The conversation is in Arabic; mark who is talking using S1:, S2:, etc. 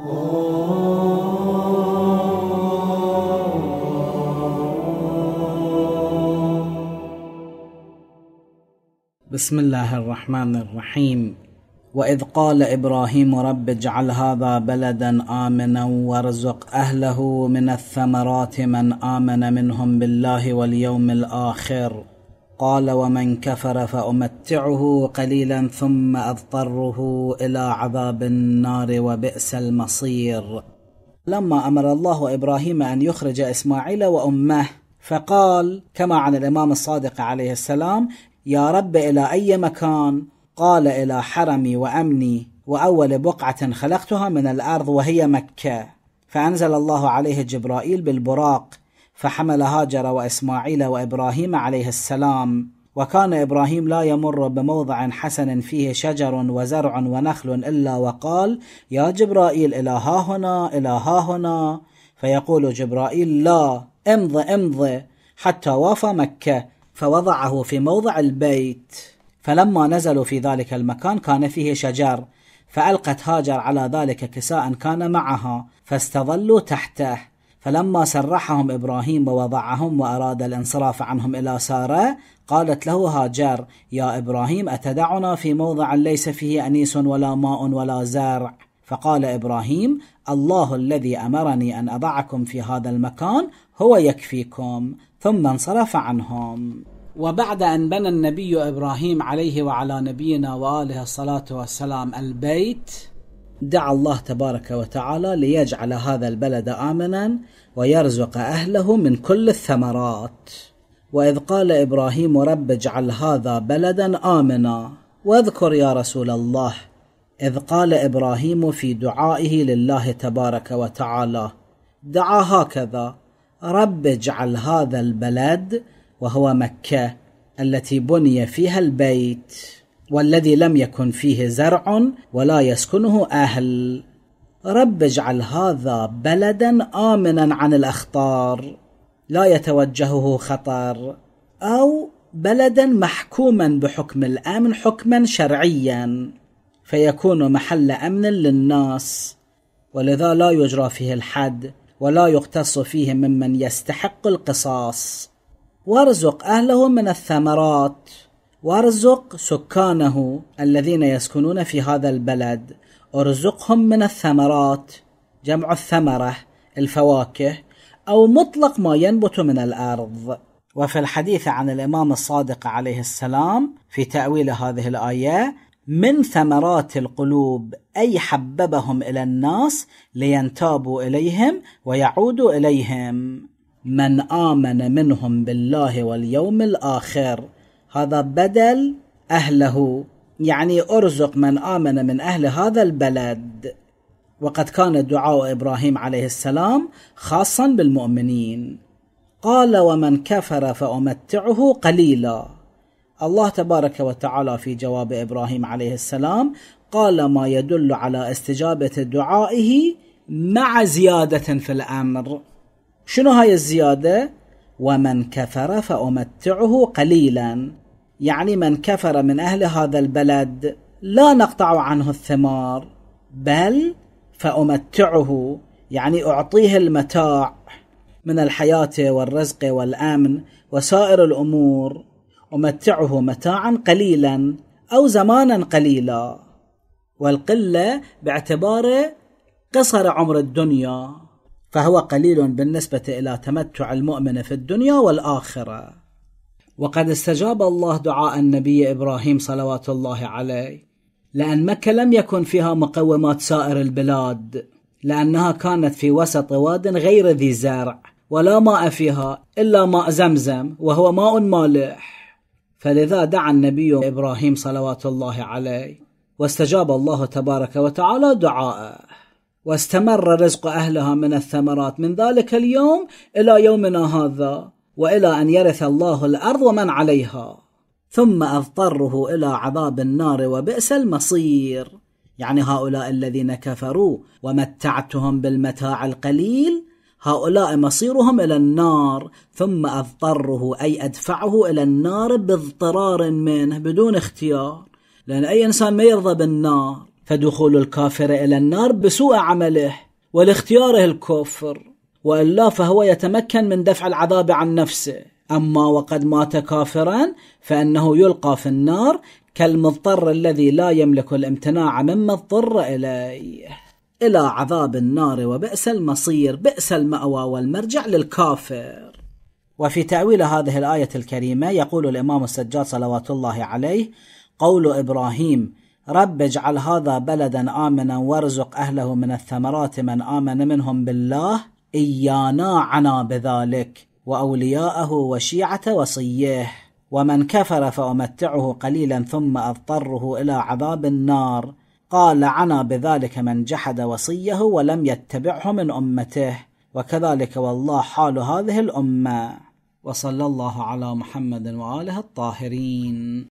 S1: بسم الله الرحمن الرحيم واذ قال ابراهيم رب اجعل هذا بلدا امنا وارزق اهله من الثمرات من امن منهم بالله واليوم الاخر قال ومن كفر فامتعه قليلا ثم اضطره الى عذاب النار وبئس المصير لما امر الله ابراهيم ان يخرج اسماعيل وامه فقال كما عن الامام الصادق عليه السلام يا رب الى اي مكان قال الى حرمي وامني واول بقعه خلقتها من الارض وهي مكه فانزل الله عليه جبرائيل بالبراق فحمل هاجر واسماعيل وابراهيم عليه السلام وكان ابراهيم لا يمر بموضع حسن فيه شجر وزرع ونخل الا وقال يا جبرائيل الى ها هنا الى ها هنا فيقول جبرائيل لا امض امض حتى وافى مكه فوضعه في موضع البيت فلما نزلوا في ذلك المكان كان فيه شجر فألقت هاجر على ذلك كساء كان معها فاستظلوا تحته فلما سرحهم إبراهيم ووضعهم وأراد الانصراف عنهم إلى سارة قالت له هاجر يا إبراهيم أتدعنا في موضع ليس فيه أنيس ولا ماء ولا زرع فقال إبراهيم الله الذي أمرني أن أضعكم في هذا المكان هو يكفيكم ثم انصرف عنهم وبعد أن بنى النبي إبراهيم عليه وعلى نبينا وآله الصلاة والسلام البيت دعا الله تبارك وتعالى ليجعل هذا البلد امنا ويرزق اهله من كل الثمرات واذ قال ابراهيم رب اجعل هذا بلدا امنا واذكر يا رسول الله اذ قال ابراهيم في دعائه لله تبارك وتعالى دعا هكذا رب اجعل هذا البلد وهو مكه التي بني فيها البيت والذي لم يكن فيه زرع ولا يسكنه أهل رب اجعل هذا بلدا آمنا عن الأخطار لا يتوجهه خطر أو بلدا محكوما بحكم الامن حكما شرعيا فيكون محل امن للناس ولذا لا يجرى فيه الحد ولا يقتص فيه ممن يستحق القصاص وارزق اهله من الثمرات وارزق سكانه الذين يسكنون في هذا البلد ارزقهم من الثمرات جمع الثمره الفواكه او مطلق ما ينبت من الارض وفي الحديث عن الامام الصادق عليه السلام في تاويل هذه الايه من ثمرات القلوب اي حببهم الى الناس لينتابوا اليهم ويعودوا اليهم من امن منهم بالله واليوم الاخر هذا بدل أهله يعني أرزق من آمن من أهل هذا البلد وقد كان دعاء إبراهيم عليه السلام خاصا بالمؤمنين قال ومن كفر فأمتعه قليلا الله تبارك وتعالى في جواب إبراهيم عليه السلام قال ما يدل على استجابة دعائه مع زيادة في الأمر شنو هاي الزيادة؟ ومن كفر فأمتعه قليلا يعني من كفر من اهل هذا البلد لا نقطع عنه الثمار بل فامتعه يعني اعطيه المتاع من الحياه والرزق والامن وسائر الامور امتعه متاعا قليلا او زمانا قليلا والقله باعتباره قصر عمر الدنيا فهو قليل بالنسبه الى تمتع المؤمن في الدنيا والاخره وقد استجاب الله دعاء النبي ابراهيم صلوات الله عليه لان مكه لم يكن فيها مقومات سائر البلاد لانها كانت في وسط واد غير ذي زرع ولا ماء فيها الا ماء زمزم وهو ماء مالح فلذا دعا النبي ابراهيم صلوات الله عليه واستجاب الله تبارك وتعالى دعاءه واستمر رزق اهلها من الثمرات من ذلك اليوم الى يومنا هذا والى ان يرث الله الارض ومن عليها ثم اضطره الى عذاب النار وبئس المصير يعني هؤلاء الذين كفروا ومتعتهم بالمتاع القليل هؤلاء مصيرهم الى النار ثم اضطره اي ادفعه الى النار باضطرار منه بدون اختيار لان اي انسان ما يرضى بالنار فدخول الكافر الى النار بسوء عمله ولاختياره الكفر والا فهو يتمكن من دفع العذاب عن نفسه اما وقد مات كافرا فانه يلقى في النار كالمضطر الذي لا يملك الامتناع مما اضطر اليه الى عذاب النار وبئس المصير بئس الماوى والمرجع للكافر وفي تاويل هذه الايه الكريمه يقول الامام السجاد صلوات الله عليه قول ابراهيم رب اجعل هذا بلدا امنا وارزق اهله من الثمرات من امن منهم بالله إيانا عنا بذلك وأولياءه وشيعة وصيه ومن كفر فأمتعه قليلا ثم أضطره إلى عذاب النار قال عنا بذلك من جحد وصيه ولم يتبعه من أمته وكذلك والله حال هذه الأمة وصلى الله على محمد وآله الطاهرين